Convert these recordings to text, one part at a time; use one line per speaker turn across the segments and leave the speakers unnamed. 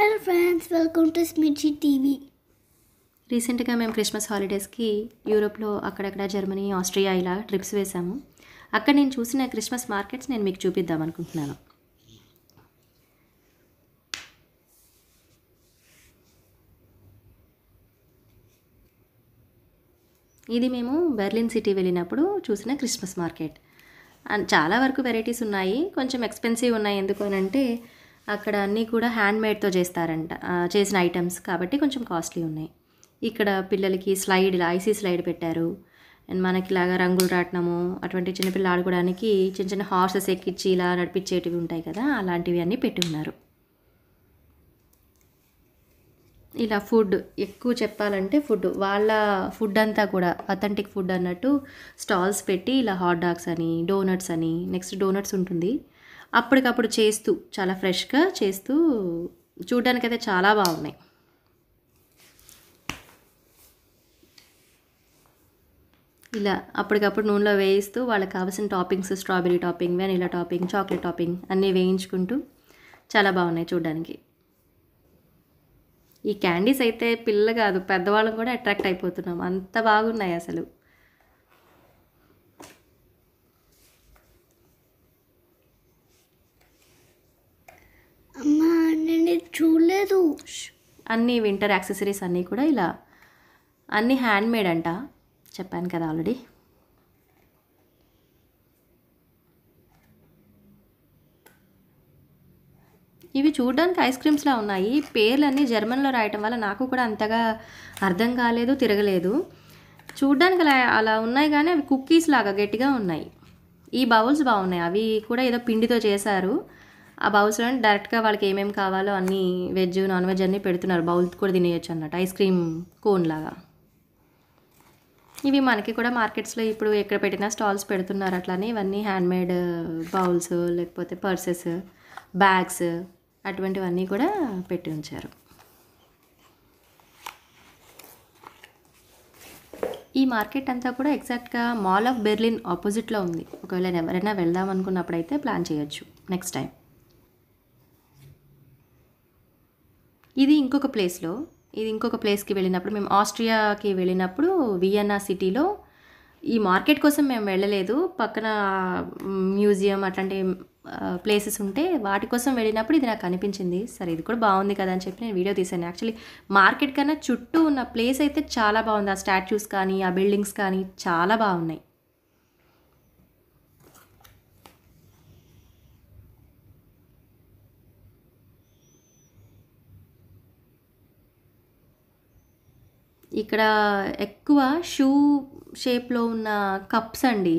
hello friends welcome to స్మిర్చి TV రీసెంట్గా మేము క్రిస్మస్ హాలిడేస్కి యూరోప్లో అక్కడక్కడ జర్మనీ ఆస్ట్రియా ఇలా ట్రిప్స్ వేసాము అక్కడ నేను చూసిన క్రిస్మస్ మార్కెట్స్ నేను మీకు చూపిద్దాం అనుకుంటున్నాను ఇది మేము బెర్లిన్ సిటీ వెళ్ళినప్పుడు చూసిన క్రిస్మస్ మార్కెట్ చాలా వరకు వెరైటీస్ ఉన్నాయి కొంచెం ఎక్స్పెన్సివ్ ఉన్నాయి ఎందుకు అని అంటే అక్కడ అన్నీ కూడా హ్యాండ్మేడ్తో చేస్తారంట చేసిన ఐటమ్స్ కాబట్టి కొంచెం కాస్ట్లీ ఉన్నాయి ఇక్కడ పిల్లలకి స్లైడ్ ఇలా ఐసీ స్లైడ్ పెట్టారు అండ్ మనకి ఇలాగా రంగులు రాట్నము అటువంటి చిన్నపిల్లలు ఆడుకోవడానికి చిన్న చిన్న హార్సెస్ ఎక్కించి ఇలా నడిపించేటివి ఉంటాయి కదా అలాంటివి అన్నీ పెట్టి ఉన్నారు ఇలా ఫుడ్ ఎక్కువ చెప్పాలంటే ఫుడ్ వాళ్ళ ఫుడ్ అంతా కూడా అథెంటిక్ ఫుడ్ అన్నట్టు స్టాల్స్ పెట్టి ఇలా హాట్ డాగ్స్ అని డోనట్స్ అని నెక్స్ట్ డోనట్స్ ఉంటుంది అప్పటికప్పుడు చేస్తూ చాలా ఫ్రెష్గా చేస్తూ అయితే చాలా బాగున్నాయి ఇలా అప్పటికప్పుడు నూనెలో వేయిస్తూ వాళ్ళకి కావాల్సిన toppings strawberry topping vanilla topping chocolate topping అన్నీ వేయించుకుంటూ చాలా బాగున్నాయి చూడ్డానికి ఈ క్యాండీస్ అయితే పిల్ల కాదు పెద్దవాళ్ళం కూడా అట్రాక్ట్ అయిపోతున్నాం అంత బాగున్నాయి అసలు అన్ని వింటర్ యాక్సెసరీస్ అన్నీ కూడా ఇలా అన్నీ హ్యాండ్మేడ్ అంట చెప్పాను కదా ఆల్రెడీ ఇవి చూడడానికి ఐస్ క్రీమ్స్లా ఉన్నాయి పేర్లన్నీ జర్మన్లో రాయటం వల్ల నాకు కూడా అంతగా అర్థం కాలేదు తిరగలేదు చూడడానికి అలా అలా ఉన్నాయి కానీ అవి కుక్కీస్ లాగా గట్టిగా ఉన్నాయి ఈ బౌల్స్ బాగున్నాయి అవి కూడా ఏదో పిండితో చేశారు ఆ బౌల్స్లో డైరెక్ట్గా వాళ్ళకి ఏమేమి కావాలో అన్నీ వెజ్ నాన్ వెజ్ అన్నీ పెడుతున్నారు బౌల్స్ కూడా తినేయచ్చు అన్నట్టు ఐస్ క్రీమ్ కోన్ లాగా ఇవి మనకి కూడా మార్కెట్స్లో ఇప్పుడు ఎక్కడ పెట్టినా స్టాల్స్ పెడుతున్నారు అట్లానే ఇవన్నీ హ్యాండ్మేడ్ బౌల్స్ లేకపోతే పర్సెస్ బ్యాగ్స్ అటువంటివన్నీ కూడా పెట్టి ఉంచారు ఈ మార్కెట్ అంతా కూడా ఎగ్జాక్ట్గా మాల్ ఆఫ్ బెర్లిన్ ఆపోజిట్లో ఉంది ఒకవేళ ఎవరైనా వెళ్దాం అనుకున్నప్పుడైతే ప్లాన్ చేయొచ్చు నెక్స్ట్ టైం ఇది ఇంకొక ప్లేస్లో ఇది ఇంకొక ప్లేస్కి వెళ్ళినప్పుడు మేము ఆస్ట్రియాకి వెళ్ళినప్పుడు వియన్నా సిటీలో ఈ మార్కెట్ కోసం మేము వెళ్ళలేదు పక్కన మ్యూజియం అట్లాంటి ప్లేసెస్ ఉంటే వాటి కోసం వెళ్ళినప్పుడు ఇది నాకు అనిపించింది సరే ఇది కూడా బాగుంది కదా అని చెప్పి నేను వీడియో తీశాను యాక్చువల్లీ మార్కెట్ కన్నా చుట్టూ ఉన్న ప్లేస్ అయితే చాలా బాగుంది ఆ స్టాచ్యూస్ కానీ ఆ బిల్డింగ్స్ కానీ చాలా బాగున్నాయి ఇక్కడ ఎక్కువ షూ షేప్లో ఉన్న కప్స్ అండి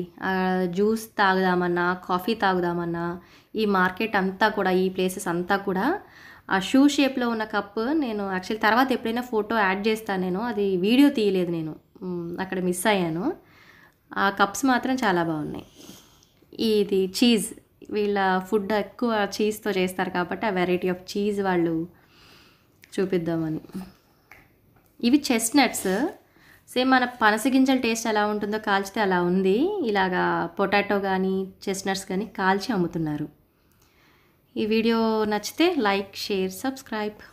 జ్యూస్ తాగుదామన్నా కాఫీ తాగుదామన్నా ఈ మార్కెట్ అంతా కూడా ఈ ప్లేసెస్ అంతా కూడా ఆ షూ షేప్లో ఉన్న కప్ నేను యాక్చువల్లీ తర్వాత ఎప్పుడైనా ఫోటో యాడ్ చేస్తాను నేను అది వీడియో తీయలేదు నేను అక్కడ మిస్ అయ్యాను ఆ కప్స్ మాత్రం చాలా బాగున్నాయి ఇది చీజ్ వీళ్ళ ఫుడ్ ఎక్కువ చీజ్తో చేస్తారు కాబట్టి ఆ వెరైటీ ఆఫ్ చీజ్ వాళ్ళు చూపిద్దామని ఇవి చెస్ట్నట్స్ సేమ్ మన పనసగింజల టేస్ట్ ఎలా ఉంటుందో కాల్చితే అలా ఉంది ఇలాగా పొటాటో కానీ చెస్ట్నట్స్ కానీ కాల్చి అమ్ముతున్నారు ఈ వీడియో నచ్చితే లైక్ షేర్ సబ్స్క్రైబ్